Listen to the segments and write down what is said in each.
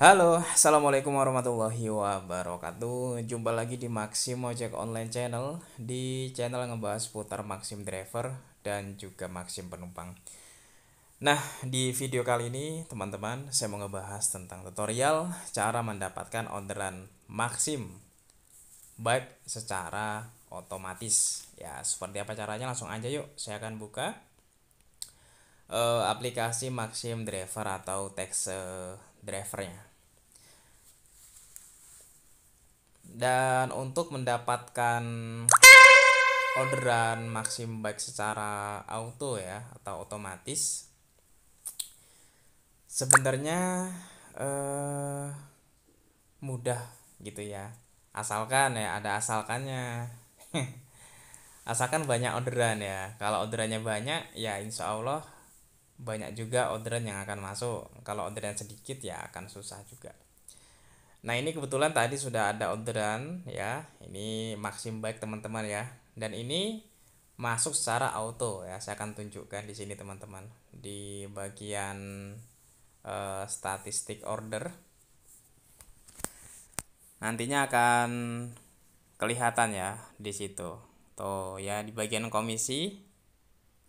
Halo, Assalamualaikum warahmatullahi wabarakatuh Jumpa lagi di Maxim Ojek Online Channel Di channel ngebahas putar Maxim Driver dan juga Maxim Penumpang Nah, di video kali ini teman-teman saya mau ngebahas tentang tutorial Cara mendapatkan orderan Maxim Baik secara otomatis Ya, seperti apa caranya langsung aja yuk Saya akan buka uh, aplikasi Maxim Driver atau teks uh, eh, Drivernya dan untuk mendapatkan orderan maksimum baik secara auto ya atau otomatis sebenarnya eh, mudah gitu ya asalkan ya ada asalkannya asalkan banyak orderan ya kalau orderannya banyak ya insya Allah banyak juga orderan yang akan masuk kalau orderan sedikit ya akan susah juga Nah ini kebetulan tadi sudah ada orderan ya. Ini maksim baik teman-teman ya. Dan ini masuk secara auto ya. Saya akan tunjukkan di sini teman-teman di bagian uh, statistik order. Nantinya akan kelihatan ya di situ. Tuh ya di bagian komisi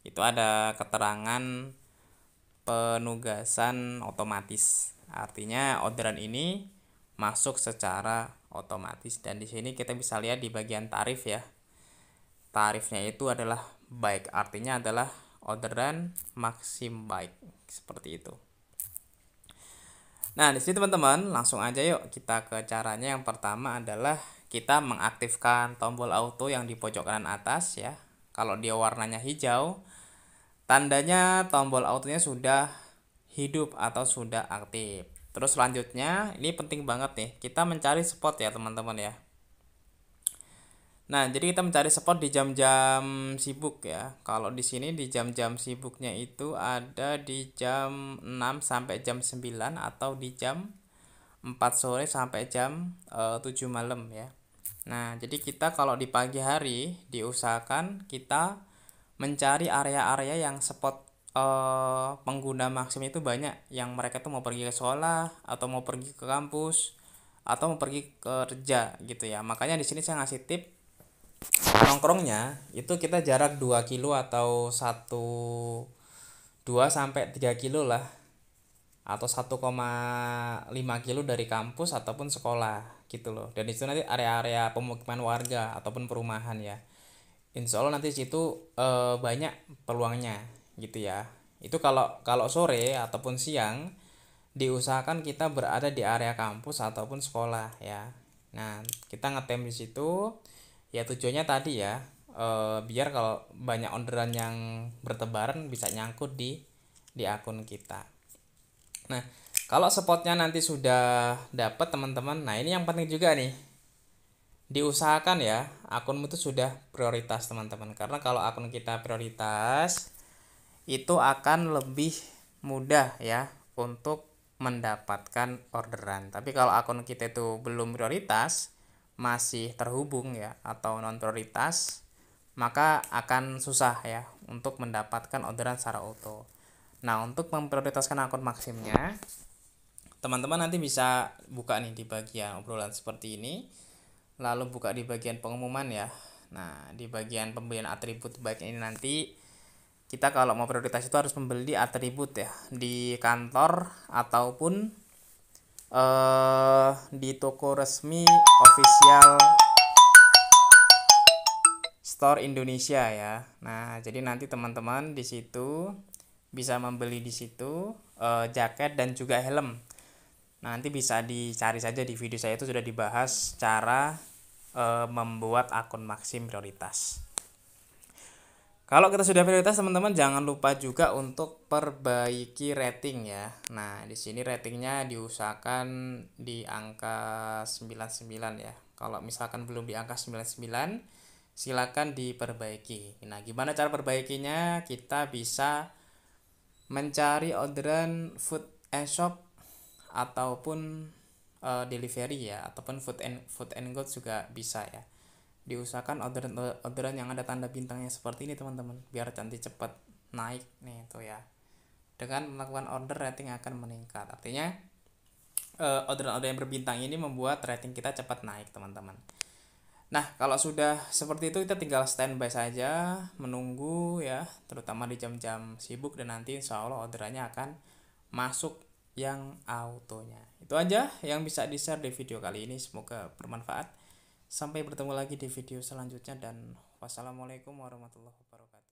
itu ada keterangan penugasan otomatis. Artinya orderan ini masuk secara otomatis dan di sini kita bisa lihat di bagian tarif ya tarifnya itu adalah baik artinya adalah orderan maksim baik seperti itu nah di sini teman-teman langsung aja yuk kita ke caranya yang pertama adalah kita mengaktifkan tombol auto yang di pojok kanan atas ya kalau dia warnanya hijau tandanya tombol autonya sudah hidup atau sudah aktif Terus selanjutnya, ini penting banget nih, kita mencari spot ya teman-teman ya. Nah, jadi kita mencari spot di jam-jam sibuk ya. Kalau di sini di jam-jam sibuknya itu ada di jam 6 sampai jam 9 atau di jam 4 sore sampai jam e, eh, 7 malam ya. Nah, jadi kita kalau di pagi hari diusahakan kita mencari area-area yang spot uh, pengguna Maxim itu banyak yang mereka tuh mau pergi ke sekolah atau mau pergi ke kampus atau mau pergi kerja gitu ya. Makanya di sini saya ngasih tip nongkrongnya itu kita jarak 2 kilo atau satu dua sampai tiga kilo lah atau 1,5 kilo dari kampus ataupun sekolah gitu loh. Dan itu nanti area-area pemukiman warga ataupun perumahan ya. Insya Allah nanti situ e, banyak peluangnya gitu ya itu kalau kalau sore ataupun siang diusahakan kita berada di area kampus ataupun sekolah ya nah kita ngetem di situ ya tujuannya tadi ya e, biar kalau banyak orderan yang bertebaran bisa nyangkut di di akun kita nah kalau spotnya nanti sudah dapat teman-teman nah ini yang penting juga nih diusahakan ya akunmu itu sudah prioritas teman-teman karena kalau akun kita prioritas itu akan lebih mudah ya untuk mendapatkan orderan. Tapi kalau akun kita itu belum prioritas, masih terhubung ya atau non prioritas, maka akan susah ya untuk mendapatkan orderan secara auto. Nah, untuk memprioritaskan akun maksimnya, teman-teman nanti bisa buka nih di bagian obrolan seperti ini. Lalu buka di bagian pengumuman ya. Nah, di bagian pembelian atribut baik ini nanti kita kalau mau prioritas itu harus membeli atribut ya di kantor ataupun eh, di toko resmi official store Indonesia ya. Nah, jadi nanti teman-teman di situ bisa membeli di situ uh, jaket dan juga helm. Nah, nanti bisa dicari saja di video saya itu sudah dibahas cara uh, membuat akun maksim prioritas. Kalau kita sudah prioritas teman-teman jangan lupa juga untuk perbaiki rating ya. Nah, di sini ratingnya diusahakan di angka 99 ya. Kalau misalkan belum di angka 99, silakan diperbaiki. Nah, gimana cara perbaikinya? Kita bisa mencari orderan food and shop ataupun uh, delivery ya, ataupun food and food and goods juga bisa ya diusahakan orderan orderan yang ada tanda bintangnya seperti ini teman-teman biar cantik cepat naik nih itu ya dengan melakukan order rating akan meningkat artinya uh, eh, orderan order yang berbintang ini membuat rating kita cepat naik teman-teman nah kalau sudah seperti itu kita tinggal standby saja menunggu ya terutama di jam-jam sibuk dan nanti insya Allah orderannya akan masuk yang autonya itu aja yang bisa di share di video kali ini semoga bermanfaat Sampai bertemu lagi di video selanjutnya dan wassalamualaikum warahmatullahi wabarakatuh.